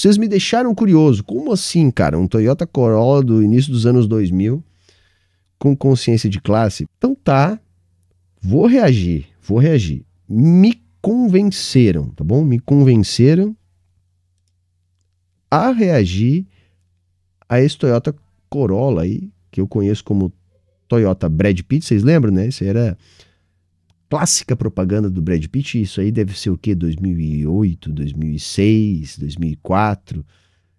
vocês me deixaram curioso. Como assim, cara? Um Toyota Corolla do início dos anos 2000 com consciência de classe? Então tá, vou reagir, vou reagir. Me convenceram, tá bom? Me convenceram a reagir a esse Toyota Corolla aí, que eu conheço como Toyota Brad Pitt, vocês lembram, né? Esse era clássica propaganda do Brad Pitt, isso aí deve ser o quê? 2008, 2006, 2004,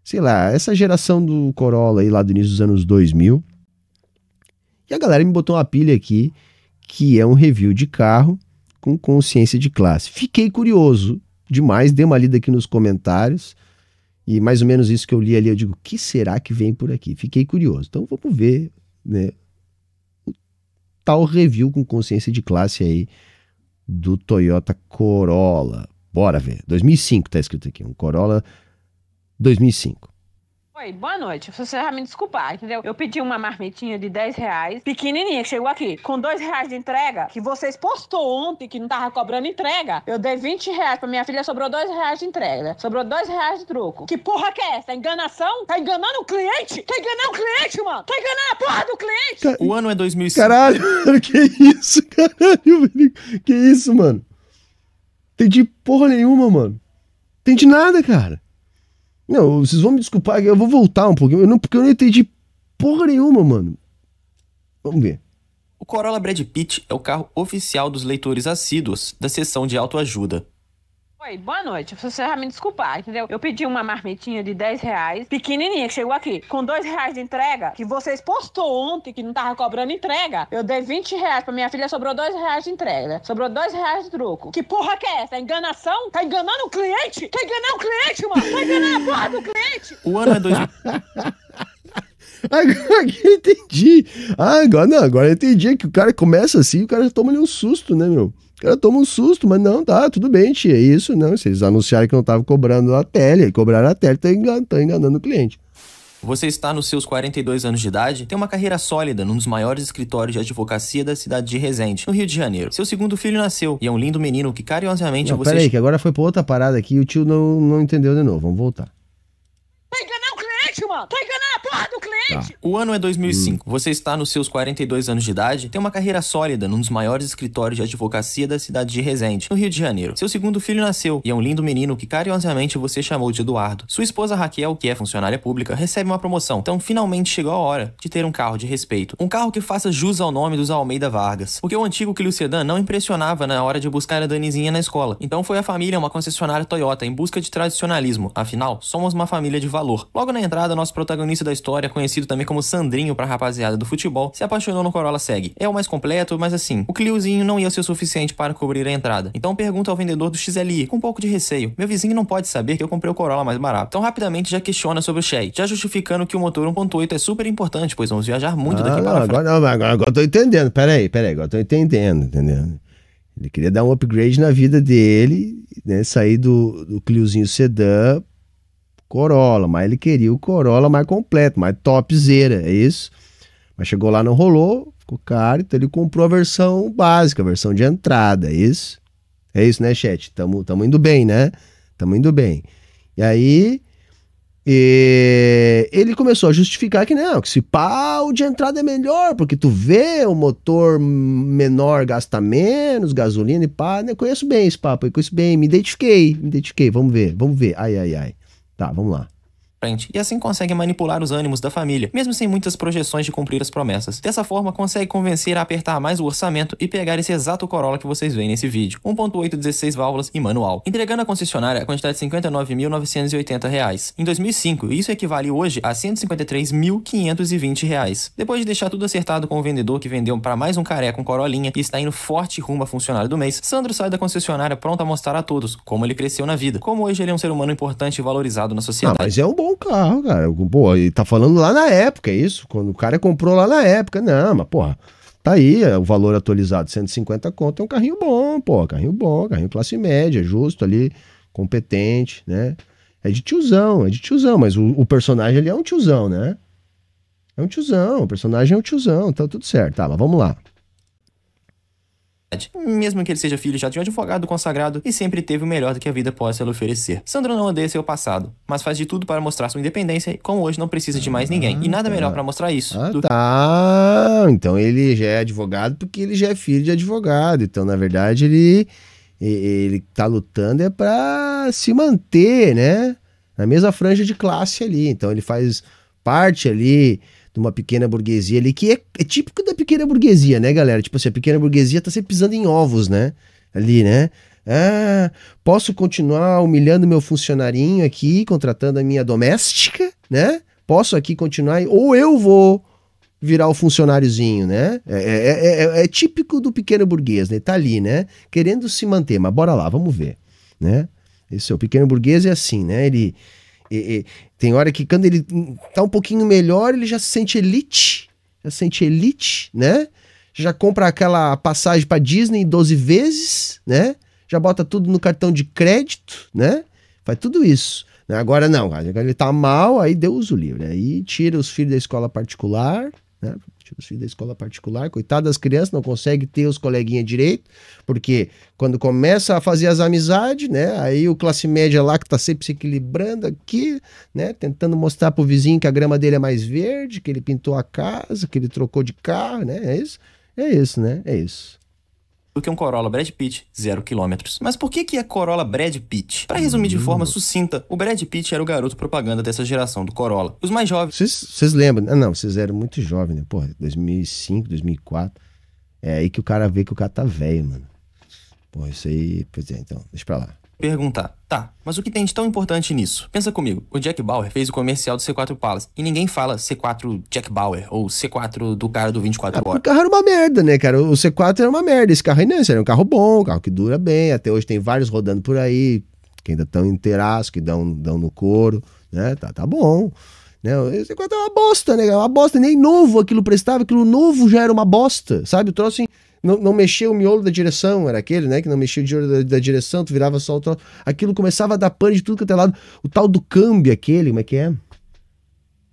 sei lá, essa geração do Corolla aí lá do início dos anos 2000. E a galera me botou uma pilha aqui, que é um review de carro com consciência de classe. Fiquei curioso demais, dei uma lida aqui nos comentários. E mais ou menos isso que eu li ali, eu digo, que será que vem por aqui? Fiquei curioso. Então vamos ver né, tal review com consciência de classe aí do Toyota Corolla. Bora ver. 2005 tá escrito aqui, um Corolla 2005. Oi, boa noite. Você vai me desculpar, entendeu? Eu pedi uma marmitinha de 10 reais, pequenininha, que chegou aqui, com 2 reais de entrega, que vocês postou ontem que não tava cobrando entrega. Eu dei 20 reais pra minha filha, sobrou 2 reais de entrega. Sobrou 2 reais de troco. Que porra que é essa? É enganação? Tá enganando o cliente? Tá enganando o cliente, mano? Tá enganando a porra do cliente? Tá- o ano é 2005. Caralho, mano, que isso, caralho, Que isso, mano? Tem de porra nenhuma, mano. Tem de nada, cara. Não, vocês vão me desculpar, eu vou voltar um pouquinho. Eu não, porque eu não entendi porra nenhuma, mano. Vamos ver. O Corolla Brad Pitt é o carro oficial dos leitores assíduos da seção de autoajuda. Oi, boa noite. Você vai me desculpar, entendeu? Eu pedi uma marmitinha de 10 reais, pequenininha, que chegou aqui, com 2 reais de entrega, que vocês postou ontem, que não tava cobrando entrega. Eu dei 20 reais pra minha filha, sobrou 2 reais de entrega. Sobrou 2 reais de truco. Que porra que é essa? É enganação? Tá enganando o cliente? Tá enganando o cliente, mano? Tá enganando a porra do cliente? O ano é 2000. Agora que eu entendi. Ah, agora não, agora eu entendi que o cara começa assim, o cara toma ali um susto, né, meu? O cara toma um susto, mas não, tá, tudo bem, tia, é isso, não. Vocês anunciaram que não tava cobrando a tele, cobraram a tele, tá enganando, tá enganando o cliente. Você está nos seus 42 anos de idade, tem uma carreira sólida num dos maiores escritórios de advocacia da cidade de Resende, no Rio de Janeiro. Seu segundo filho nasceu e é um lindo menino que carinhosamente não, você. Peraí, que agora foi pra outra parada aqui e o tio não, não entendeu de novo. Vamos voltar. Tá enganando o cliente, mano! Tá enganando a porra Tá. do cliente. Tá. O ano é 2005. Hum. Você está nos seus 42 anos de idade, tem uma carreira sólida num dos maiores escritórios de advocacia da cidade de Resende, no Rio de Janeiro. Seu segundo filho nasceu e é um lindo menino que carinhosamente você chamou de Eduardo. Sua esposa Raquel, que é funcionária pública, recebe uma promoção. Então finalmente chegou a hora de ter um carro de respeito. Um carro que faça jus ao nome dos Almeida Vargas. Porque o antigo Clio Sedan não impressionava na hora de buscar a Danizinha na escola. Então foi a família uma concessionária Toyota em busca de tradicionalismo. Afinal, somos uma família de valor. Logo na entrada, nosso protagonista da história Dória, conhecido também como Sandrinho pra rapaziada do futebol, se apaixonou no Corolla Seg. É o mais completo, mas assim, o Cliozinho não ia ser o suficiente para cobrir a entrada. Então pergunta ao vendedor do XLI, com um pouco de receio. Meu vizinho não pode saber que eu comprei o Corolla mais barato. Então rapidamente já questiona sobre o Chey, já justificando que o motor 1.8 é super importante, pois vamos viajar muito ah, daqui para agora, não, agora, agora eu tô entendendo. Peraí, peraí, agora eu tô entendendo, entendendo. Ele queria dar um upgrade na vida dele, né? Sair do, do Cliozinho sedã Corolla, mas ele queria o Corolla mais completo, mais topzera, é isso? Mas chegou lá, não rolou, ficou caro, então ele comprou a versão básica, a versão de entrada, é isso? É isso, né, chat? Tamo, tamo indo bem, né? Tamo indo bem. E aí, e ele começou a justificar que não, que se pá, o de entrada é melhor, porque tu vê o motor menor gasta menos gasolina e pá. Né? Conheço bem esse papo, conheço bem, me identifiquei, me identifiquei, vamos ver, vamos ver. Ai, ai, ai. Tá, vamos lá frente, e assim consegue manipular os ânimos da família, mesmo sem muitas projeções de cumprir as promessas. Dessa forma, consegue convencer a apertar mais o orçamento e pegar esse exato Corolla que vocês veem nesse vídeo, 1.816 válvulas e manual, entregando à concessionária a quantidade de R$ 59.980. Em 2005, isso equivale hoje a R$ 153.520. Depois de deixar tudo acertado com o vendedor que vendeu para mais um careca com Corolinha e está indo forte rumo a funcionário do mês, Sandro sai da concessionária pronto a mostrar a todos como ele cresceu na vida, como hoje ele é um ser humano importante e valorizado na ah, sociedade. Ah, mas é um bom carro, cara. Pô, e tá falando lá na época, é isso? Quando o cara comprou lá na época. Não, mas porra, tá aí é o valor atualizado, 150 conto, é um carrinho bom, pô, carrinho bom, carrinho classe média, justo ali, competente, né? É de tiozão, é de tiozão, mas o, o personagem ali é um tiozão, né? É um tiozão, o personagem é um tiozão, tá tudo certo. Tá, mas vamos lá sociedade, mesmo que ele seja filho já de um advogado consagrado e sempre teve o melhor do que a vida possa lhe oferecer. Sandro não odeia seu passado, mas faz de tudo para mostrar sua independência e como hoje não precisa de mais ninguém. E nada ah, melhor tá. para mostrar isso. Ah, do... tá. Então ele já é advogado porque ele já é filho de advogado. Então, na verdade, ele ele tá lutando é para se manter, né? Na mesma franja de classe ali. Então ele faz parte ali de uma pequena burguesia ali, que é, é típico da pequena burguesia, né, galera? Tipo assim, a pequena burguesia tá sempre pisando em ovos, né? Ali, né? Ah, posso continuar humilhando meu funcionarinho aqui, contratando a minha doméstica, né? Posso aqui continuar, ou eu vou virar o funcionáriozinho, né? É, é, é, é, é, típico do pequeno burguês, né? Tá ali, né? Querendo se manter, mas bora lá, vamos ver, né? Esse é o pequeno burguês é assim, né? Ele, e, e, tem hora que quando ele tá um pouquinho melhor, ele já se sente elite. Já se sente elite, né? Já compra aquela passagem para Disney 12 vezes, né? Já bota tudo no cartão de crédito, né? Faz tudo isso. Né? Agora não, agora ele tá mal, aí Deus o livre. Aí tira os filhos da escola particular, né? os filhos da escola particular, coitado das crianças, não consegue ter os coleguinhas direito, porque quando começa a fazer as amizades, né? Aí o classe média lá que tá sempre se equilibrando aqui, né? Tentando mostrar pro vizinho que a grama dele é mais verde, que ele pintou a casa, que ele trocou de carro, né? É isso? É isso, né? É isso do que um Corolla Brad Pitt 0 km. Mas por que que é Corolla Brad Pitt? Para resumir de forma hum. sucinta, o Brad Pitt era o garoto propaganda dessa geração do Corolla. Os mais jovens... Vocês lembram? Ah, não, vocês eram muito jovens, né? Porra, 2005, 2004. É aí que o cara vê que o cara tá velho, mano. Pô, isso aí... Pois é, então, deixa pra lá. Perguntar, tá, mas o que tem de tão importante nisso? Pensa comigo, o Jack Bauer fez o comercial do C4 Palace e ninguém fala C4 Jack Bauer ou C4 do cara do 24 ah, horas. o carro era uma merda, né, cara? O C4 era uma merda, esse carro aí não, esse era um carro bom, um carro que dura bem, até hoje tem vários rodando por aí, que ainda estão inteiras, que dão, dão no couro, né? Tá, tá bom. Né? O C4 é uma bosta, né? É uma bosta, nem novo aquilo prestava, aquilo novo já era uma bosta, sabe? O troço assim não, não mexia o miolo da direção, era aquele, né? Que não mexia o miolo da, da, direção, tu virava só o troço. Aquilo começava a dar pane de tudo que é lado. O tal do câmbio, aquele, como é que é?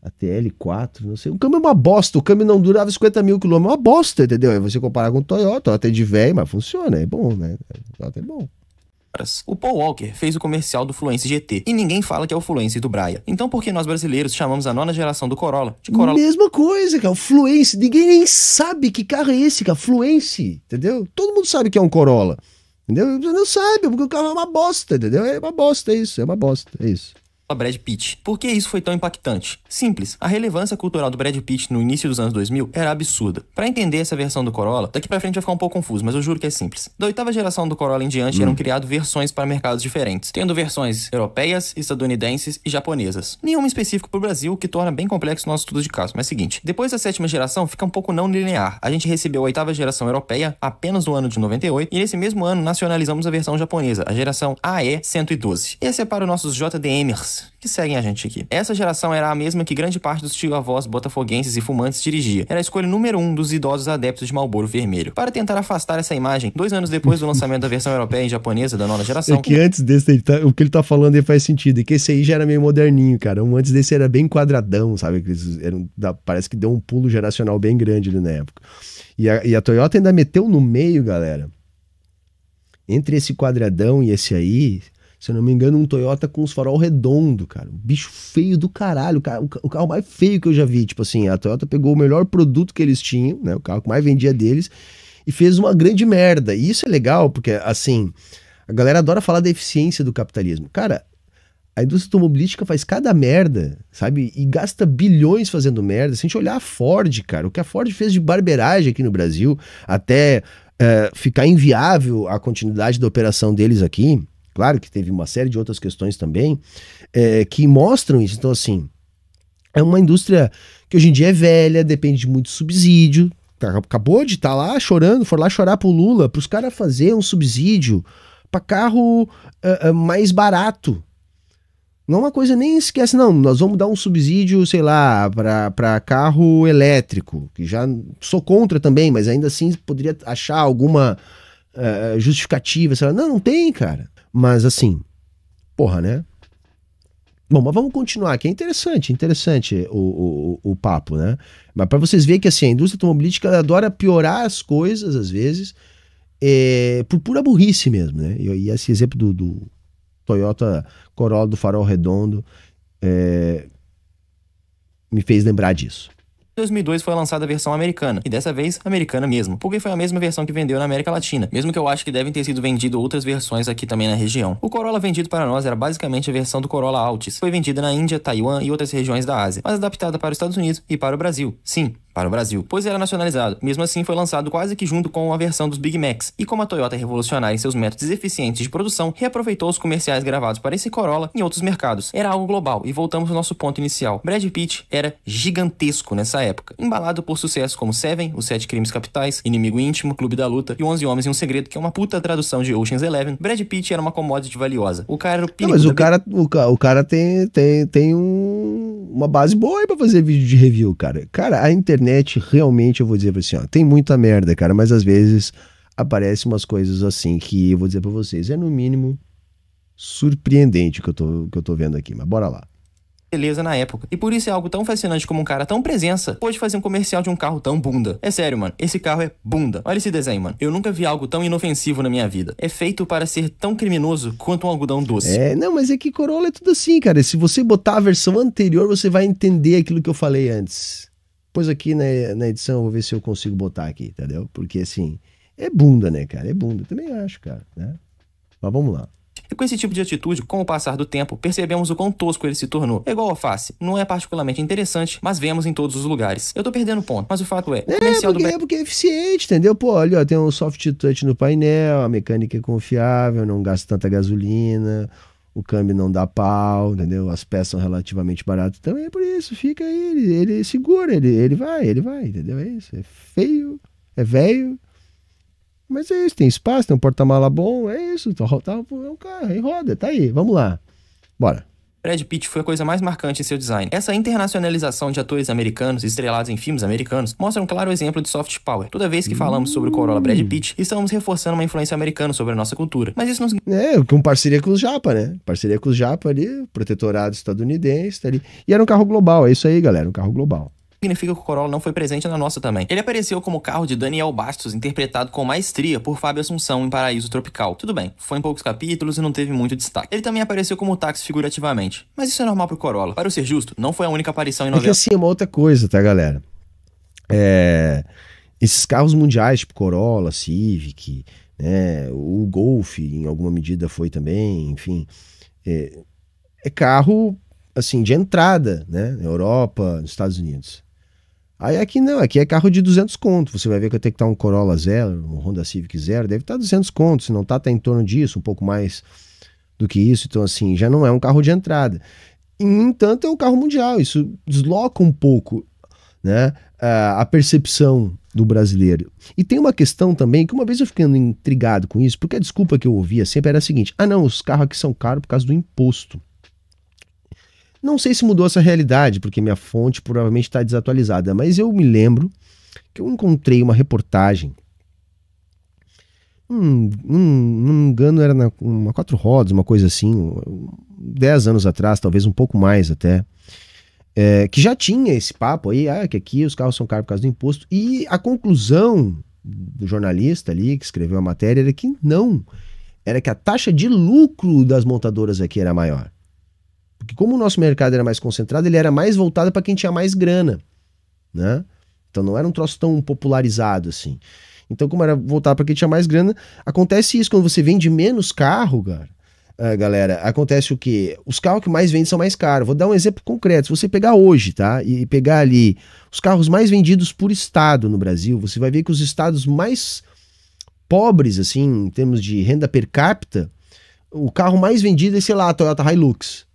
ATL4, não sei. O câmbio é uma bosta. O câmbio não durava 50 mil quilômetros. É uma bosta, entendeu? Aí você comparar com o Toyota, até de velho, mas funciona. É bom, né? É até bom caras. O Paul Walker fez o comercial do Fluence GT e ninguém fala que é o Fluence do Braia. Então por que nós brasileiros chamamos a nona geração do Corolla de Corolla? Mesma coisa, cara. O Fluence, ninguém nem sabe que carro é esse, cara. Fluence, entendeu? Todo mundo sabe que é um Corolla. Entendeu? Não sabe, porque o carro é uma bosta, entendeu? É uma bosta, é isso, é uma bosta, é isso a Brad Pitt. Por que isso foi tão impactante? Simples, a relevância cultural do Brad Pitt no início dos anos 2000 era absurda. Para entender essa versão do Corolla, daqui para frente vai ficar um pouco confuso, mas eu juro que é simples. Da oitava geração do Corolla em diante hum. eram criadas versões para mercados diferentes, tendo versões europeias, estadunidenses e japonesas. Nenhuma específica para o Brasil, que torna bem complexo o nosso estudo de caso, mas é o seguinte, depois da sétima geração fica um pouco não linear. A gente recebeu a oitava geração europeia apenas no ano de 98 e nesse mesmo ano nacionalizamos a versão japonesa, a geração AE 112. Esse é para os nossos JDMers, que seguem a gente aqui. Essa geração era a mesma que grande parte dos tio-avós botafoguenses e fumantes dirigia. Era a escolha número um dos idosos adeptos de Malboro Vermelho. Para tentar afastar essa imagem, dois anos depois do lançamento da versão europeia e japonesa da nova geração... É que antes desse, tá, o que ele tá falando aí faz sentido, é que esse aí já era meio moderninho, cara. Um antes desse era bem quadradão, sabe? Eram, parece que deu um pulo geracional bem grande ali na época. E a, e a Toyota ainda meteu no meio, galera entre esse quadradão e esse aí, se eu não me engano, um Toyota com os farol redondo, cara. Bicho feio do caralho, cara, o carro mais feio que eu já vi. Tipo assim, a Toyota pegou o melhor produto que eles tinham, né? O carro que mais vendia deles, e fez uma grande merda. E isso é legal, porque assim, a galera adora falar da eficiência do capitalismo. Cara, a indústria automobilística faz cada merda, sabe? E gasta bilhões fazendo merda. Se a gente olhar a Ford, cara, o que a Ford fez de barbeiragem aqui no Brasil, até é, ficar inviável a continuidade da operação deles aqui, Claro que teve uma série de outras questões também é, que mostram isso. Então, assim, é uma indústria que hoje em dia é velha, depende de muito subsídio. Tá, acabou de estar tá lá chorando, for lá chorar pro Lula, pros caras fazer um subsídio para carro uh, uh, mais barato. Não é uma coisa nem esquece, não. Nós vamos dar um subsídio, sei lá, para carro elétrico, que já sou contra também, mas ainda assim poderia achar alguma uh, justificativa. Sei lá. Não, não tem, cara. Mas assim, porra, né? Bom, mas vamos continuar aqui. É interessante, interessante o, o, o papo, né? Mas para vocês verem que assim, a indústria automobilística adora piorar as coisas, às vezes, é, por pura burrice mesmo, né? E, e esse exemplo do, do, Toyota Corolla do farol redondo é, me fez lembrar disso. Em 2002 foi lançada a versão americana, e dessa vez americana mesmo, porque foi a mesma versão que vendeu na América Latina, mesmo que eu acho que devem ter sido vendido outras versões aqui também na região. O Corolla vendido para nós era basicamente a versão do Corolla Altis, foi vendida na Índia, Taiwan e outras regiões da Ásia, mas adaptada para os Estados Unidos e para o Brasil. Sim, para o Brasil, pois era nacionalizado. Mesmo assim, foi lançado quase que junto com a versão dos Big Macs. E como a Toyota é revolucionária em seus métodos eficientes de produção, reaproveitou os comerciais gravados para esse Corolla em outros mercados. Era algo global, e voltamos ao nosso ponto inicial. Brad Pitt era gigantesco nessa época, embalado por sucessos como Seven, Os Sete Crimes Capitais, Inimigo Íntimo, Clube da Luta e Onze Homens e um Segredo, que é uma puta tradução de Ocean's Eleven. Brad Pitt era uma commodity valiosa. O cara era o Não, mas o cara, o, o cara tem, tem, tem um uma base boa aí pra fazer vídeo de review, cara. Cara, a internet realmente, eu vou dizer pra assim, ó, tem muita merda, cara, mas às vezes aparecem umas coisas assim que eu vou dizer para vocês, é no mínimo surpreendente que eu tô, que eu tô vendo aqui, mas bora lá beleza na época. E por isso é algo tão fascinante como um cara tão presença pôde fazer um comercial de um carro tão bunda. É sério, mano, esse carro é bunda. Olha esse desenho, mano. Eu nunca vi algo tão inofensivo na minha vida. É feito para ser tão criminoso quanto um algodão doce. É, não, mas é que Corolla é tudo assim, cara. Se você botar a versão anterior, você vai entender aquilo que eu falei antes. Pois aqui na, na edição eu vou ver se eu consigo botar aqui, entendeu? Porque assim, é bunda, né, cara? É bunda. Também acho, cara, né? Mas vamos lá. E com esse tipo de atitude, com o passar do tempo, percebemos o quão tosco ele se tornou. É igual alface, não é particularmente interessante, mas vemos em todos os lugares. Eu tô perdendo ponto, mas o fato é, o é porque, do... é porque é eficiente, entendeu? Pô, ali ó, tem um soft touch no painel, a mecânica é confiável, não gasta tanta gasolina, o câmbio não dá pau, entendeu? As peças são relativamente baratas. Então é por isso, fica aí, ele, ele segura, ele, ele vai, ele vai, entendeu? É isso, é feio, é velho mas é isso, tem espaço, tem um porta-mala bom, é isso. Tá, tá, é um carro, e é roda, tá aí, vamos lá. Bora. Brad Pitt foi a coisa mais marcante em seu design. Essa internacionalização de atores americanos estrelados em filmes americanos mostra um claro exemplo de soft power. Toda vez que falamos sobre o Corolla Brad Pitt, estamos reforçando uma influência americana sobre a nossa cultura. Mas isso não É, com parceria com os Japa, né? Parceria com os Japa ali, protetorado estadunidense, tá ali. E era um carro global, é isso aí, galera, um carro global significa que o Corolla não foi presente na nossa também. Ele apareceu como carro de Daniel Bastos, interpretado com maestria por Fábio Assunção em Paraíso Tropical. Tudo bem, foi em poucos capítulos e não teve muito destaque. Ele também apareceu como táxi figurativamente, mas isso é normal pro Corolla. Para ser justo, não foi a única aparição em novela. É que assim, é uma outra coisa, tá, galera? É... Esses carros mundiais, tipo Corolla, Civic, né? o Golf, em alguma medida foi também, enfim... É, é carro assim de entrada, né? Na Europa, nos Estados Unidos. Aí aqui não, aqui é carro de 200 conto. Você vai ver que eu tenho que estar um Corolla zero, um Honda Civic zero, deve estar 200 conto. Se não está, está em torno disso, um pouco mais do que isso. Então, assim, já não é um carro de entrada. no entanto, é um carro mundial. Isso desloca um pouco né, a percepção do brasileiro. E tem uma questão também, que uma vez eu ficando intrigado com isso, porque a desculpa que eu ouvia sempre era a seguinte: ah, não, os carros aqui são caros por causa do imposto. Não sei se mudou essa realidade, porque minha fonte provavelmente está desatualizada, mas eu me lembro que eu encontrei uma reportagem. Hum, hum, não me engano, era na, uma quatro rodas, uma coisa assim, dez anos atrás, talvez um pouco mais até. É, que já tinha esse papo aí, ah, que aqui os carros são caros por causa do imposto. E a conclusão do jornalista ali que escreveu a matéria era que não. Era que a taxa de lucro das montadoras aqui era maior. Porque como o nosso mercado era mais concentrado, ele era mais voltado para quem tinha mais grana, né? Então não era um troço tão popularizado assim. Então, como era voltado para quem tinha mais grana, acontece isso quando você vende menos carro, cara. Uh, eh, galera, acontece o que? Os carros que mais vendem são mais caros. Vou dar um exemplo concreto. Se você pegar hoje, tá? E pegar ali os carros mais vendidos por estado no Brasil, você vai ver que os estados mais pobres, assim, em termos de renda per capita, o carro mais vendido é, sei lá, a Toyota Hilux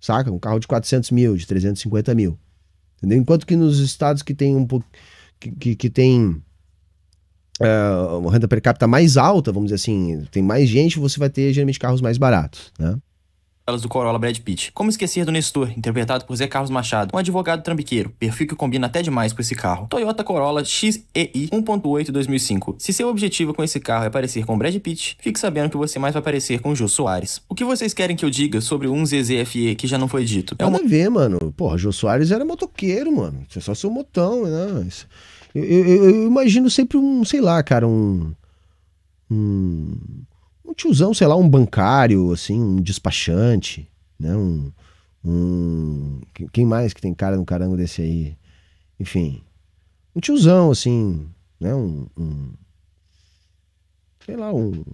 saca? Um carro de 400 mil, de 350 mil. Entendeu? Enquanto que nos estados que tem um pouco. Que, que, que, tem. É, uma renda per capita mais alta, vamos dizer assim, tem mais gente, você vai ter geralmente carros mais baratos, né? elas do Corolla Brad Pitt. Como esquecer do Nestor, interpretado por Zé Carlos Machado, um advogado trambiqueiro, perfil que combina até demais com esse carro. Toyota Corolla XEI 1.8 2005. Se seu objetivo com esse carro é parecer com Brad Pitt, fique sabendo que você mais vai parecer com Jô Soares. O que vocês querem que eu diga sobre um ZZFE que já não foi dito? É uma... ver, mano. Porra, Jô Soares era motoqueiro, mano. Você só seu motão, né? Eu, eu, eu imagino sempre um, sei lá, cara, um... um tiozão, sei lá, um bancário, assim, um despachante, né? Um, um... Quem mais que tem cara no carango desse aí? Enfim, um tiozão, assim, né? Um, um sei lá, um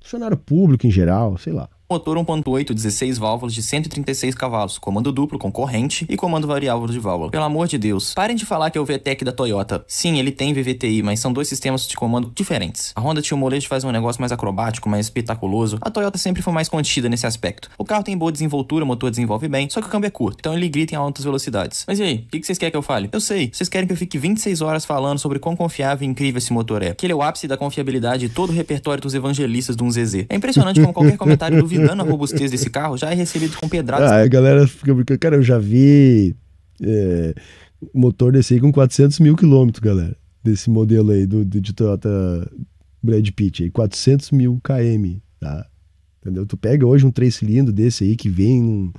funcionário público em geral, sei lá. Motor 1.8, 16 válvulas de 136 cavalos, comando duplo concorrente e comando variável de válvula. Pelo amor de Deus, parem de falar que é o VTEC da Toyota. Sim, ele tem VVTi, mas são dois sistemas de comando diferentes. A Honda tinha o molejo faz um negócio mais acrobático, mais espetaculoso. A Toyota sempre foi mais contida nesse aspecto. O carro tem boa desenvoltura, o motor desenvolve bem, só que o câmbio é curto, então ele grita em altas velocidades. Mas e aí, o que, vocês querem que eu fale? Eu sei, vocês querem que eu fique 26 horas falando sobre quão confiável e incrível esse motor é. Que ele é o ápice da confiabilidade de todo o repertório dos evangelistas de um ZZ. É impressionante como qualquer comentário do duvidando a robustez desse carro, já é recebido com pedradas. Ah, a galera fica brincando, cara, eu já vi é, motor desse aí com 400 mil quilômetros, galera, desse modelo aí do, do de Toyota Brad Pitt aí, 400 mil km, tá? Entendeu? Tu pega hoje um 3 cilindros desse aí que vem num,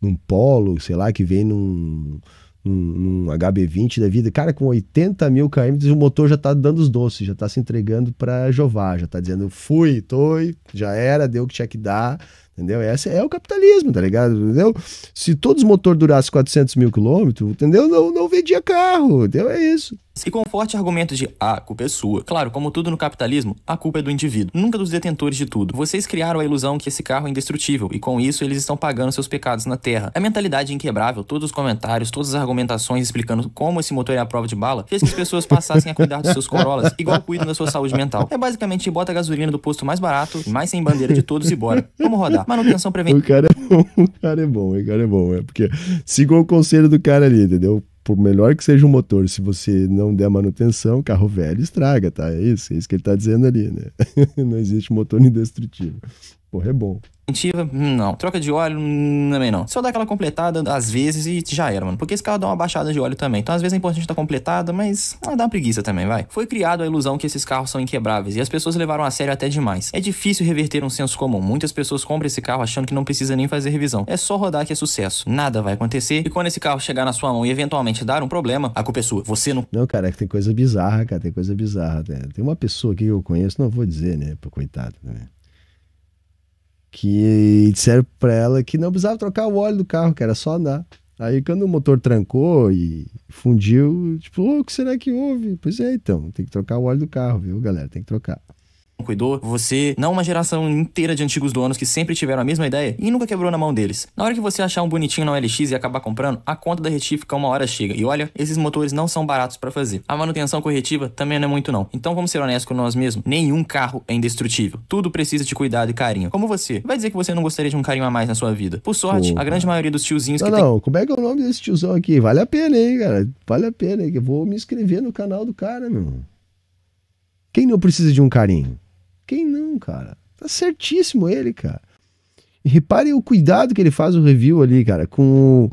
num Polo, sei lá, que vem num um, um, HB20 da vida, cara, com 80 mil km, o motor já tá dando os doces, já tá se entregando para Jová, já tá dizendo, fui, tô, já era, deu o que tinha que dar, entendeu? Esse é o capitalismo, tá ligado? Entendeu? Se todos os motores durassem 400 mil quilômetros, entendeu? Não, não vendia carro, entendeu? É isso. E com forte argumento de ah, a culpa é sua. Claro, como tudo no capitalismo, a culpa é do indivíduo, nunca dos detentores de tudo. Vocês criaram a ilusão que esse carro é indestrutível e com isso eles estão pagando seus pecados na terra. A mentalidade inquebrável, todos os comentários, todas as argumentações explicando como esse motor é a prova de bala, fez que as pessoas passassem a cuidar dos seus Corollas igual cuidam da sua saúde mental. É basicamente bota a gasolina do posto mais barato, mais sem bandeira de todos e bora. Vamos rodar. Manutenção preventiva. O cara é bom, o cara é bom, o cara é bom. É porque sigam o conselho do cara ali, entendeu? por melhor que seja o motor, se você não der manutenção, carro velho estraga, tá? É isso, é isso que ele tá dizendo ali, né? não existe motor indestrutível. Porra, é bom preventiva? Hum, não. Troca de óleo? Hum, também não. Só dá aquela completada às vezes e já era, mano. Porque esse carro dá uma baixada de óleo também. Então às vezes é importante estar completada, mas ah, dá uma preguiça também, vai. Foi criado a ilusão que esses carros são inquebráveis e as pessoas levaram a sério até demais. É difícil reverter um senso comum. Muitas pessoas compram esse carro achando que não precisa nem fazer revisão. É só rodar que é sucesso. Nada vai acontecer e quando esse carro chegar na sua mão e eventualmente dar um problema, a culpa é sua. Você não. Não, cara, é tem coisa bizarra, cara. Tem coisa bizarra. Né? Tem uma pessoa aqui que eu conheço, não vou dizer, né? Coitado, né? que disseram para ela que não precisava trocar o óleo do carro, que era só andar. Aí quando o motor trancou e fundiu, tipo, oh, o que será que houve? Pois é, então, tem que trocar o óleo do carro, viu, galera? Tem que trocar cuidou, você, não uma geração inteira de antigos donos que sempre tiveram a mesma ideia e nunca quebrou na mão deles. Na hora que você achar um bonitinho na OLX e acabar comprando, a conta da retífica uma hora chega. E olha, esses motores não são baratos para fazer. A manutenção corretiva também não é muito não. Então vamos ser honestos com nós mesmos, nenhum carro é indestrutível. Tudo precisa de cuidado e carinho. Como você, vai dizer que você não gostaria de um carinho a mais na sua vida. Por sorte, a grande maioria dos tiozinhos não, que não, tem... Não, como é que é o nome desse tiozão aqui? Vale a pena, hein, cara? Vale a pena, hein? Eu vou me inscrever no canal do cara, meu. Quem não precisa de um carinho? Quem não, cara? Tá certíssimo ele, cara. E reparem o cuidado que ele faz o review ali, cara, com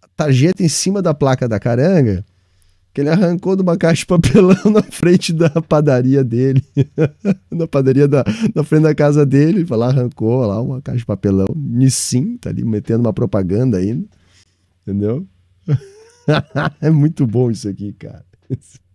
a tarjeta em cima da placa da caranga, que ele arrancou de uma caixa de papelão na frente da padaria dele. na padaria da na frente da casa dele, lá arrancou lá uma caixa de papelão, Nissin, tá ali metendo uma propaganda ainda. Entendeu? é muito bom isso aqui, cara.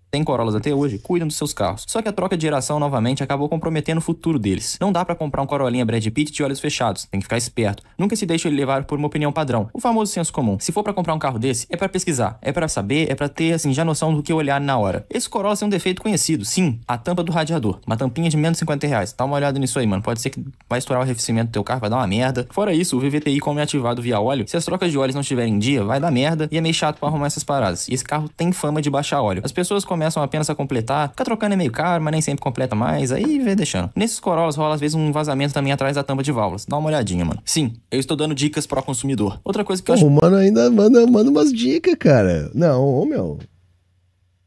Tem Corollas até hoje cuidam dos seus carros. Só que a troca de geração novamente acabou comprometendo o futuro deles. Não dá para comprar um Corolinha Brad Pitt de olhos fechados, tem que ficar esperto. Nunca se deixe ele levar por uma opinião padrão, o famoso senso comum. Se for para comprar um carro desse, é para pesquisar, é para saber, é para ter assim já noção do que olhar na hora. Esse Corolla tem um defeito conhecido, sim, a tampa do radiador, uma tampinha de menos 50 reais. Dá uma olhada nisso aí, mano. Pode ser que vai estourar o arrefecimento do teu carro, vai dar uma merda. Fora isso, o VVTI como é ativado via óleo, se as trocas de óleo não estiverem em dia, vai dar merda e é meio chato para arrumar essas paradas. E esse carro tem fama de baixar óleo. As pessoas começam apenas a completar, fica trocando é meio caro, mas nem sempre completa mais, aí vê deixando. Nesses Corollas rola às vezes um vazamento também atrás da tampa de válvulas. Dá uma olhadinha, mano. Sim, eu estou dando dicas para o consumidor. Outra coisa que eu acho... O mano ainda manda, manda umas dicas, cara. Não, ô meu.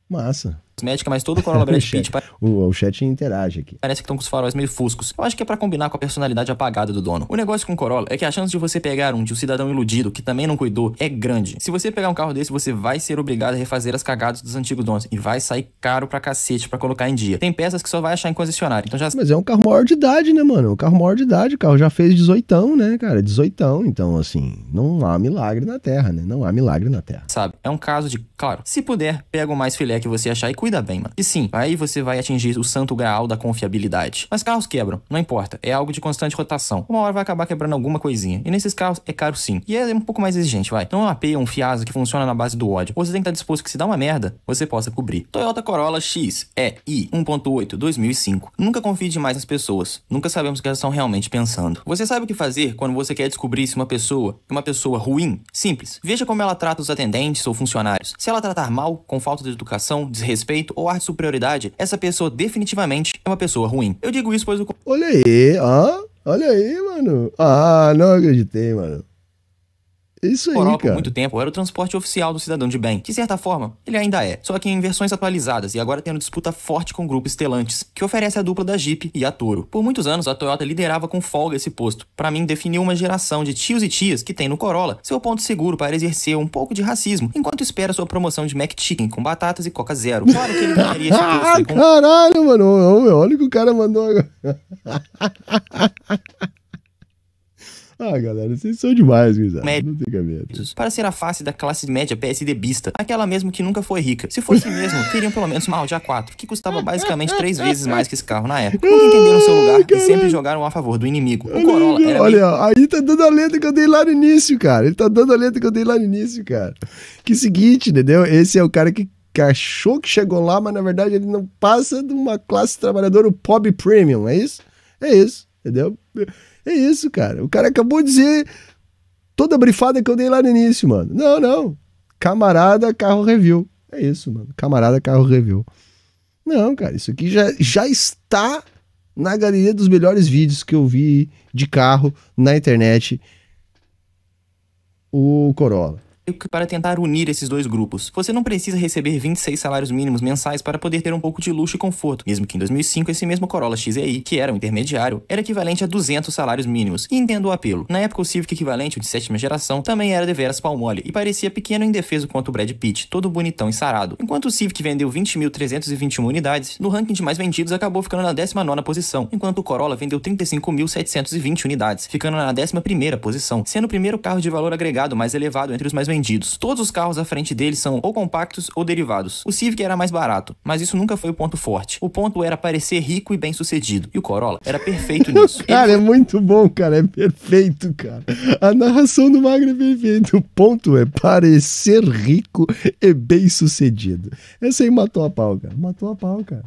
Massa médica, mas todo o Corolla Brad Pitt... o, o chat interage aqui. Parece que estão com os faróis meio fuscos. Eu acho que é para combinar com a personalidade apagada do dono. O negócio com o Corolla é que a chance de você pegar um de um cidadão iludido que também não cuidou é grande. Se você pegar um carro desse, você vai ser obrigado a refazer as cagadas dos antigos donos e vai sair caro pra cacete pra colocar em dia. Tem peças que só vai achar em concessionário. Então já... Mas é um carro maior de idade, né, mano? É um carro maior de idade, o carro já fez 18, né, cara? 18, então assim, não há milagre na terra, né? Não há milagre na terra. Sabe? É um caso de, claro, se puder, pega o mais filé que você achar e cuida cuida bem, mano. E sim, aí você vai atingir o santo graal da confiabilidade. Mas carros quebram, não importa. É algo de constante rotação. Uma hora vai acabar quebrando alguma coisinha. E nesses carros é caro sim. E é um pouco mais exigente, vai. Não é uma P um Fiasa que funciona na base do ódio. Você tem que estar tá disposto que se dá uma merda, você possa cobrir. Toyota Corolla X I 1.8 2005. Nunca confie demais nas pessoas. Nunca sabemos o que elas estão realmente pensando. Você sabe o que fazer quando você quer descobrir se uma pessoa é uma pessoa ruim? Simples. Veja como ela trata os atendentes ou funcionários. Se ela tratar mal, com falta de educação, desrespeito, preconceito ou ar de superioridade, essa pessoa definitivamente é uma pessoa ruim. Eu digo isso pois o. Olha aí, ó. Olha aí, mano. Ah, não acreditei, mano. Isso aí, cara. por muito tempo, era o transporte oficial do cidadão de bem. De certa forma, ele ainda é, só que em versões atualizadas e agora tendo disputa forte com o grupo Estelantes, que oferece a dupla da Jeep e a Toro. Por muitos anos, a Toyota liderava com folga esse posto. Para mim, definiu uma geração de tios e tias que tem no Corolla seu ponto seguro para exercer um pouco de racismo, enquanto espera sua promoção de Mac Chicken com batatas e Coca Zero. Claro que ele ganharia esse posto. com... caralho, mano. Olha o que o cara mandou agora. Ah, galera, vocês são demais, gurizada. Médios. Não tem cabelo. Para ser a face da classe média PSDBista, aquela mesmo que nunca foi rica. Se fosse mesmo, teriam pelo menos uma Audi A4, que custava basicamente três vezes mais que esse carro na época. Nunca entenderam seu lugar Caramba. e sempre jogaram a favor do inimigo. O Corolla era Olha, meio... aí tá dando a letra que eu dei lá no início, cara. Ele tá dando a letra que eu dei lá no início, cara. Que é seguinte, entendeu? Esse é o cara que que achou que chegou lá, mas na verdade ele não passa de uma classe trabalhadora, o POB Premium, é isso? É isso, entendeu? É isso, cara. O cara acabou de dizer toda a brifada que eu dei lá no início, mano. Não, não. Camarada carro review. É isso, mano. Camarada carro review. Não, cara, isso aqui já, já está na galeria dos melhores vídeos que eu vi de carro na internet. O Corolla para tentar unir esses dois grupos. Você não precisa receber 26 salários mínimos mensais para poder ter um pouco de luxo e conforto, mesmo que em 2005 esse mesmo Corolla XEI, que era um intermediário, era equivalente a 200 salários mínimos. E entendo o apelo. Na época o Civic equivalente, o de sétima geração, também era deveras palmole e parecia pequeno e indefeso quanto o Brad Pitt, todo bonitão e sarado. Enquanto o Civic vendeu 20.321 unidades, no ranking de mais vendidos acabou ficando na 19 posição, enquanto o Corolla vendeu 35.720 unidades, ficando na 11 posição, sendo o primeiro carro de valor agregado mais elevado entre os mais vendidos vendidos. Todos os carros à frente dele são ou compactos ou derivados. O Civic era mais barato, mas isso nunca foi o ponto forte. O ponto era parecer rico e bem sucedido. E o Corolla era perfeito nisso. cara, é muito bom, cara. É perfeito, cara. A narração do Magno é perfeita. O ponto é parecer rico e bem sucedido. Essa aí matou a pau, cara. Matou a pau, cara.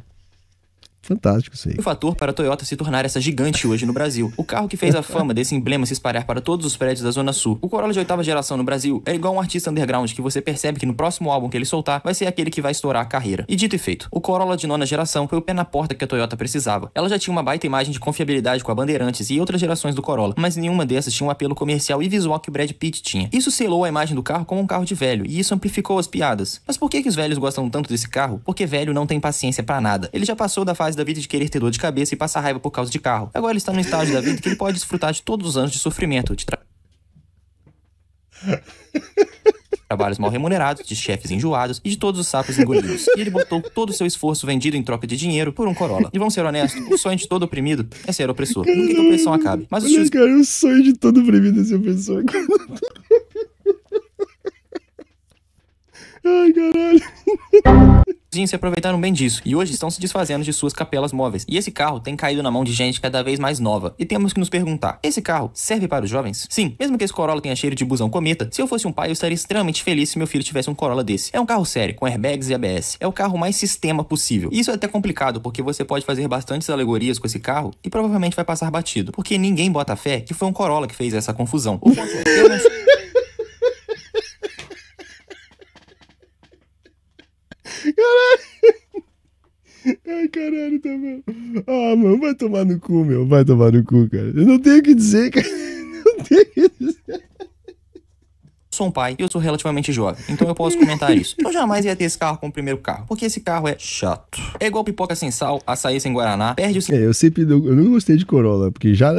Fantástico isso aí. O fator para a Toyota se tornar essa gigante hoje no Brasil. O carro que fez a fama desse emblema se espalhar para todos os prédios da Zona Sul. O Corolla de oitava geração no Brasil é igual um artista underground que você percebe que no próximo álbum que ele soltar vai ser aquele que vai estourar a carreira. E dito e feito, o Corolla de nona geração foi o pé na porta que a Toyota precisava. Ela já tinha uma baita imagem de confiabilidade com a Bandeirantes e outras gerações do Corolla, mas nenhuma dessas tinha um apelo comercial e visual que o Brad Pitt tinha. Isso selou a imagem do carro como um carro de velho e isso amplificou as piadas. Mas por que, que os velhos gostam tanto desse carro? Porque velho não tem paciência para nada. Ele já passou da fase fase da vida de querer ter dor de cabeça e passar raiva por causa de carro. Agora ele está num estágio da vida que ele pode desfrutar de todos os anos de sofrimento, de tra... trabalhos mal remunerados, de chefes enjoados e de todos os sapos engolidos. E ele botou todo o seu esforço vendido em troca de dinheiro por um Corolla. E vamos ser honestos, o sonho de todo oprimido é ser opressor. Caramba. Nunca que a opressão acabe. Mas o os... cara, o sonho de todo oprimido é ser opressor. Ai, caralho se aproveitaram bem disso e hoje estão se desfazendo de suas capelas móveis. E esse carro tem caído na mão de gente cada vez mais nova. E temos que nos perguntar: esse carro serve para os jovens? Sim, mesmo que esse Corolla tenha cheiro de busão cometa, se eu fosse um pai, eu estaria extremamente feliz se meu filho tivesse um Corolla desse. É um carro sério, com airbags e ABS. É o carro mais sistema possível. E isso é até complicado, porque você pode fazer bastantes alegorias com esse carro e provavelmente vai passar batido. Porque ninguém bota fé que foi um Corolla que fez essa confusão. Ou, é, eu não... caralho, tá bom. Ah, mano, vai tomar no cu, meu. Vai tomar no cu, cara. Eu não tenho o que dizer, cara. Não tenho o que dizer sou um pai e eu sou relativamente jovem, então eu posso comentar isso. Eu jamais ia ter esse carro como primeiro carro, porque esse carro é chato. É igual pipoca sem sal, açaí sem guaraná, perde o... É, eu sempre... Eu nunca gostei de Corolla, porque já...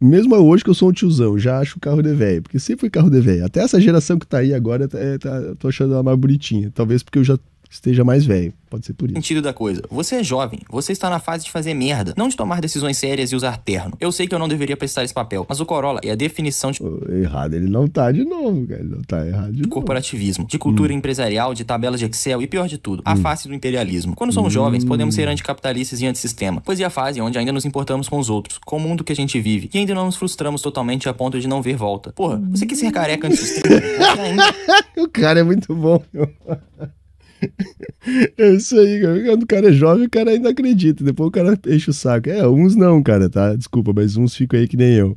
Mesmo hoje que eu sou um tiozão, já acho o carro de velho, porque sempre foi carro de velho. Até essa geração que tá aí agora, é, tá, tô achando ela mais bonitinha. Talvez porque eu já esteja mais velho. Pode ser por isso. Sentido da coisa. Você é jovem, você está na fase de fazer merda, não de tomar decisões sérias e usar terno. Eu sei que eu não deveria prestar esse papel, mas o Corolla é a definição de. Oh, errado, ele não tá de novo, cara. Ele não tá errado de, de corporativismo, de cultura hum. empresarial, de tabelas de Excel e pior de tudo, a hum. face do imperialismo. Quando somos hum. jovens, podemos ser hum. anticapitalistas e antissistema, pois é a fase onde ainda nos importamos com os outros, com o mundo que a gente vive, e ainda não nos frustramos totalmente a ponto de não ver volta. Porra, você quer ser careca antissistema? o cara é muito bom. É isso aí, cara. Quando o cara é jovem, o cara ainda acredita. Depois o cara enche o saco. É, uns não, cara, tá? Desculpa, mas uns ficam aí que nem eu.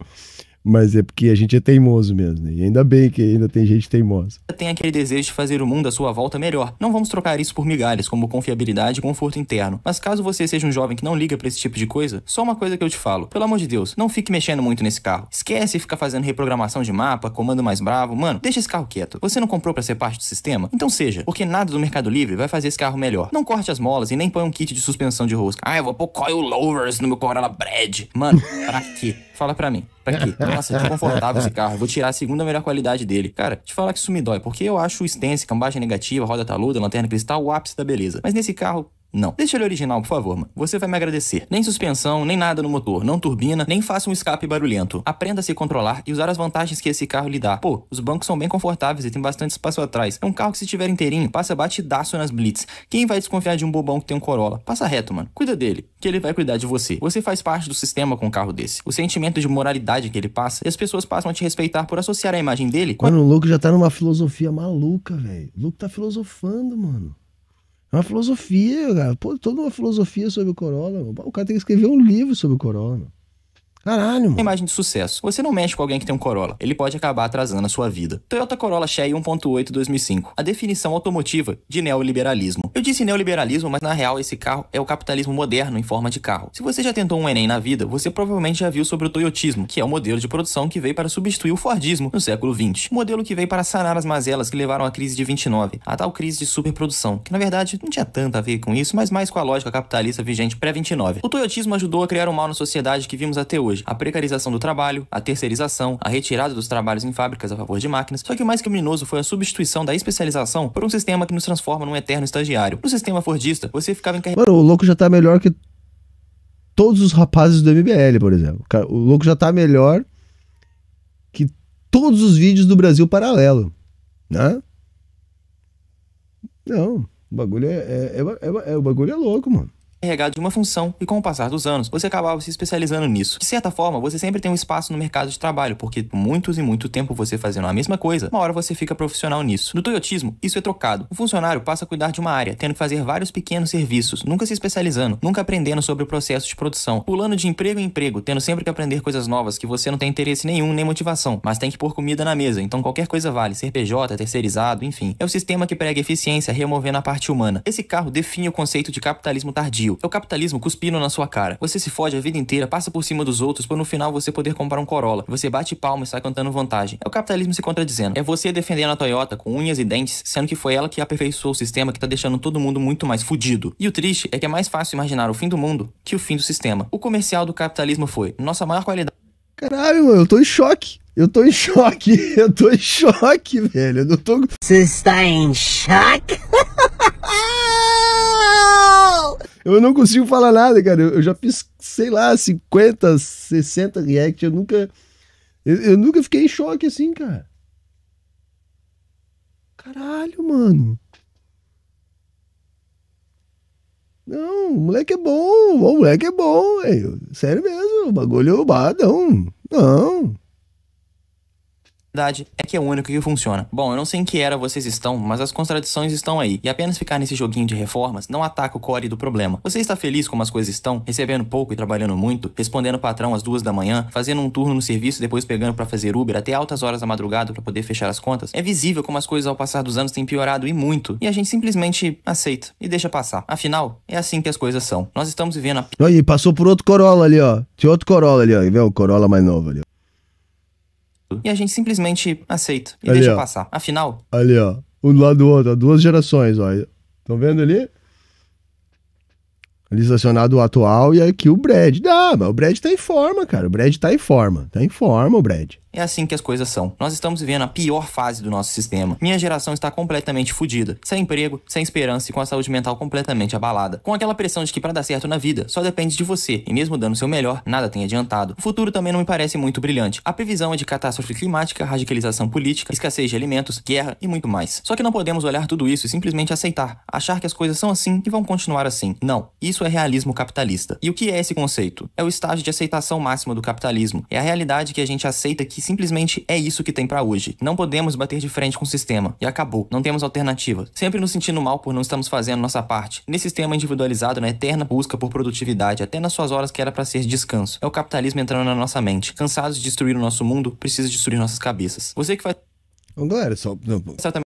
Mas é porque a gente é teimoso mesmo, né? E ainda bem que ainda tem gente teimosa. Tem aquele desejo de fazer o mundo à sua volta melhor. Não vamos trocar isso por migalhas, como confiabilidade e conforto interno. Mas caso você seja um jovem que não liga para esse tipo de coisa, só uma coisa que eu te falo. Pelo amor de Deus, não fique mexendo muito nesse carro. Esquece e fica fazendo reprogramação de mapa, comando mais bravo. Mano, deixa esse carro quieto. Você não comprou para ser parte do sistema? Então seja, porque nada do Mercado Livre vai fazer esse carro melhor. Não corte as molas e nem põe um kit de suspensão de rosca. Ah, eu vou pôr coil lovers no meu Corolla Bread. Mano, pra quê? Fala pra mim. Pra tá quê? Nossa, confortável esse carro. Vou tirar a segunda melhor qualidade dele. Cara, te falar que isso me dói, porque eu acho o stance, cambagem negativa, roda taluda, lanterna cristal, o ápice da beleza. Mas nesse carro, não. Deixa ele original, por favor, mano. Você vai me agradecer. Nem suspensão, nem nada no motor, não turbina, nem faça um escape barulhento. Aprenda a se controlar e usar as vantagens que esse carro lhe dá. Pô, os bancos são bem confortáveis e tem bastante espaço atrás. É um carro que se tiver inteirinho, passa batidaço nas blitz. Quem vai desconfiar de um bobão que tem um Corolla? Passa reto, mano. Cuida dele, que ele vai cuidar de você. Você faz parte do sistema com um carro desse. O sentimento de moralidade que ele passa, e as pessoas passam a te respeitar por associar a imagem dele. Mano, o Luke já tá numa filosofia maluca, velho. O Luke tá filosofando, mano. É uma filosofia, cara. Pô, toda uma filosofia sobre o Corolla. O cara tem que escrever um livro sobre o Corolla, meu. Caralho, mano. imagem de sucesso. Você não mexe com alguém que tem um Corolla. Ele pode acabar atrasando a sua vida. Toyota Corolla Chey 1.8 2005. A definição automotiva de neoliberalismo. Eu disse neoliberalismo, mas na real esse carro é o capitalismo moderno em forma de carro. Se você já tentou um Enem na vida, você provavelmente já viu sobre o Toyotismo, que é o modelo de produção que veio para substituir o Fordismo no século 20. O modelo que veio para sanar as mazelas que levaram à crise de 29, a tal crise de superprodução, que na verdade não tinha tanto a ver com isso, mas mais com a lógica capitalista vigente pré-29. O Toyotismo ajudou a criar o um mal na sociedade que vimos até hoje hoje: a precarização do trabalho, a terceirização, a retirada dos trabalhos em fábricas a favor de máquinas. Só que o mais criminoso foi a substituição da especialização por um sistema que nos transforma num eterno estagiário. No sistema fordista, você ficava encarregado. Mano, o louco já tá melhor que todos os rapazes do MBL, por exemplo. O louco já tá melhor que todos os vídeos do Brasil Paralelo, né? Não, o bagulho é, é, é, é, é o bagulho é louco, mano carregado de uma função e com o passar dos anos, você acabava se especializando nisso. De certa forma, você sempre tem um espaço no mercado de trabalho, porque muitos e muito tempo você fazendo a mesma coisa, uma hora você fica profissional nisso. No toyotismo, isso é trocado. O funcionário passa a cuidar de uma área, tendo que fazer vários pequenos serviços, nunca se especializando, nunca aprendendo sobre o processo de produção, pulando de emprego em emprego, tendo sempre que aprender coisas novas que você não tem interesse nenhum nem motivação, mas tem que pôr comida na mesa, então qualquer coisa vale, ser PJ, terceirizado, enfim. É o sistema que prega eficiência, removendo a parte humana. Esse carro define o conceito de capitalismo tardio é o capitalismo cuspindo na sua cara. Você se fode a vida inteira, passa por cima dos outros, para no final você poder comprar um Corolla. Você bate palma e sai cantando vantagem. É o capitalismo se contradizendo. É você defendendo a Toyota com unhas e dentes, sendo que foi ela que aperfeiçoou o sistema que tá deixando todo mundo muito mais fudido. E o triste é que é mais fácil imaginar o fim do mundo que o fim do sistema. O comercial do capitalismo foi nossa maior qualidade. Caralho, mano, eu tô em choque. Eu tô em choque. Eu tô em choque, velho. Eu não tô. Você está em choque? eu não consigo falar nada, cara. Eu, eu, já fiz, sei lá, 50, 60 react. Eu nunca. Eu, eu nunca fiquei em choque assim, cara. Caralho, mano. Não, o moleque é bom, o moleque é bom, velho. Sério mesmo, o bagulho é não. Não é que é o único que funciona. Bom, eu não sei em que era vocês estão, mas as contradições estão aí. E apenas ficar nesse joguinho de reformas não ataca o core do problema. Você está feliz como as coisas estão, recebendo pouco e trabalhando muito, respondendo patrão às duas da manhã, fazendo um turno no serviço, depois pegando para fazer Uber até altas horas da madrugada para poder fechar as contas? É visível como as coisas ao passar dos anos têm piorado e muito, e a gente simplesmente aceita e deixa passar. Afinal, é assim que as coisas são. Nós estamos vivendo a. Aí, passou por outro Corolla ali, ó. Tinha outro Corolla ali, ó. E vê o Corolla mais novo ali, ó e a gente simplesmente aceita e ali, deixa ó. passar. Afinal. Ali, ó. Um do lado do outro, duas gerações, ó. Estão vendo ali? Ali estacionado o atual e aqui o Brad. Ah, mas o Brad tá em forma, cara. O Brad tá em forma. Tá em forma o Brad. É assim que as coisas são. Nós estamos vivendo a pior fase do nosso sistema. Minha geração está completamente fodida, sem emprego, sem esperança e com a saúde mental completamente abalada. Com aquela pressão de que para dar certo na vida só depende de você e mesmo dando seu melhor, nada tem adiantado. O futuro também não me parece muito brilhante. A previsão é de catástrofe climática, radicalização política, escassez de alimentos, guerra e muito mais. Só que não podemos olhar tudo isso e simplesmente aceitar, achar que as coisas são assim e vão continuar assim. Não, isso é realismo capitalista. E o que é esse conceito? É o estágio de aceitação máxima do capitalismo. É a realidade que a gente aceita que simplesmente é isso que tem para hoje. Não podemos bater de frente com o sistema. E acabou. Não temos alternativa. Sempre nos sentindo mal por não estarmos fazendo nossa parte. Nesse sistema individualizado, na eterna busca por produtividade, até nas suas horas que era para ser descanso. É o capitalismo entrando na nossa mente. Cansados de destruir o nosso mundo, precisa destruir nossas cabeças. Você que vai. Não, galera, só. Exatamente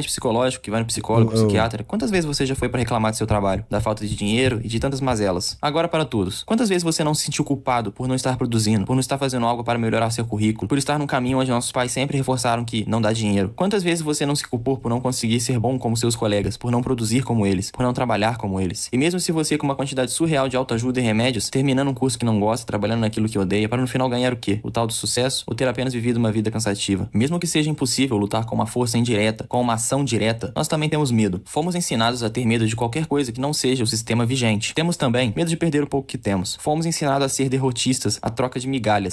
psicológico, que vai no psicólogo, psiquiatra, quantas vezes você já foi para reclamar do seu trabalho, da falta de dinheiro e de tantas mazelas? Agora para todos. Quantas vezes você não se sentiu culpado por não estar produzindo, por não estar fazendo algo para melhorar seu currículo, por estar num caminho onde nossos pais sempre reforçaram que não dá dinheiro? Quantas vezes você não se culpou por não conseguir ser bom como seus colegas, por não produzir como eles, por não trabalhar como eles? E mesmo se você com uma quantidade surreal de autoajuda e remédios, terminando um curso que não gosta, trabalhando naquilo que odeia, para no final ganhar o quê? O tal do sucesso ou ter apenas vivido uma vida cansativa? Mesmo que seja impossível lutar com uma força indireta, com uma ação direta, nós também temos medo. Fomos ensinados a ter medo de qualquer coisa que não seja o sistema vigente. Temos também medo de perder o pouco que temos. Fomos ensinados a ser derrotistas, a troca de migalhas.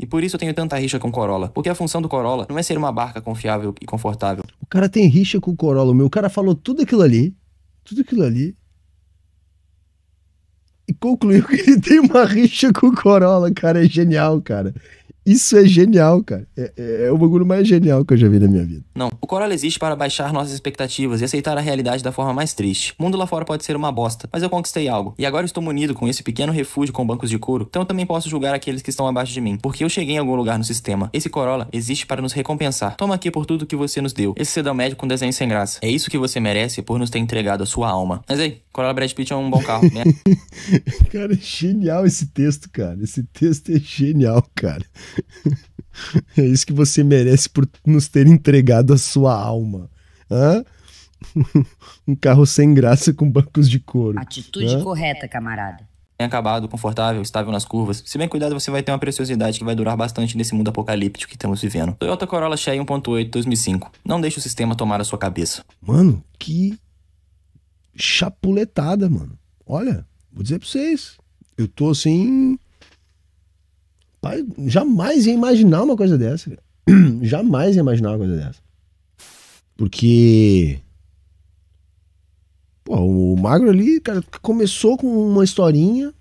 E por isso eu tenho tanta rixa com Corolla. Porque a função do Corolla não é ser uma barca confiável e confortável. O cara tem rixa com o Corolla, meu. O cara falou tudo aquilo ali. Tudo aquilo ali. E concluiu que ele tem uma rixa com o Corolla, cara. É genial, cara. Isso é genial, cara. É, é, é, o bagulho mais genial que eu já vi na minha vida. Não, o coral existe para baixar nossas expectativas e aceitar a realidade da forma mais triste. O mundo lá fora pode ser uma bosta, mas eu conquistei algo. E agora estou munido com esse pequeno refúgio com bancos de couro, então eu também posso julgar aqueles que estão abaixo de mim, porque eu cheguei em algum lugar no sistema. Esse Corolla existe para nos recompensar. Toma aqui por tudo que você nos deu. Esse sedão médio com desenho sem graça. É isso que você merece por nos ter entregado a sua alma. Mas aí, Corolla Brad Pitt é um bom carro, né? cara, é genial esse texto, cara. Esse texto é genial, cara. é isso que você merece por nos ter entregado a sua alma. Hã? um carro sem graça com bancos de couro. Atitude Hã? correta, camarada. Bem acabado, confortável, estável nas curvas. Se bem cuidado, você vai ter uma preciosidade que vai durar bastante nesse mundo apocalíptico que estamos vivendo. Toyota Corolla Chey 1.8 2005. Não deixe o sistema tomar a sua cabeça. Mano, que chapuletada, mano. Olha, vou dizer pra vocês. Eu tô assim Rapaz, jamais ia imaginar uma coisa dessa. Cara. jamais ia imaginar uma coisa dessa. Porque. Pô, o Magro ali, cara, começou com uma historinha.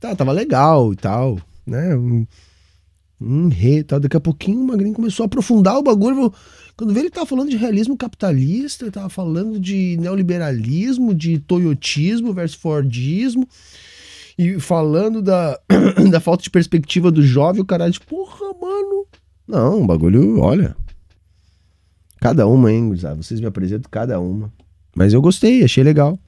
Tá, tava legal e tal, né? Um, rei rei tal. Daqui a pouquinho o Magrinho começou a aprofundar o bagulho. Quando vê ele tava falando de realismo capitalista, ele tava falando de neoliberalismo, de toyotismo versus fordismo. E falando da, da falta de perspectiva do jovem, o cara diz, tipo, porra, mano. Não, o bagulho, olha. Cada uma, hein, Gustavo? Vocês me apresentam cada uma. Mas eu gostei, achei legal.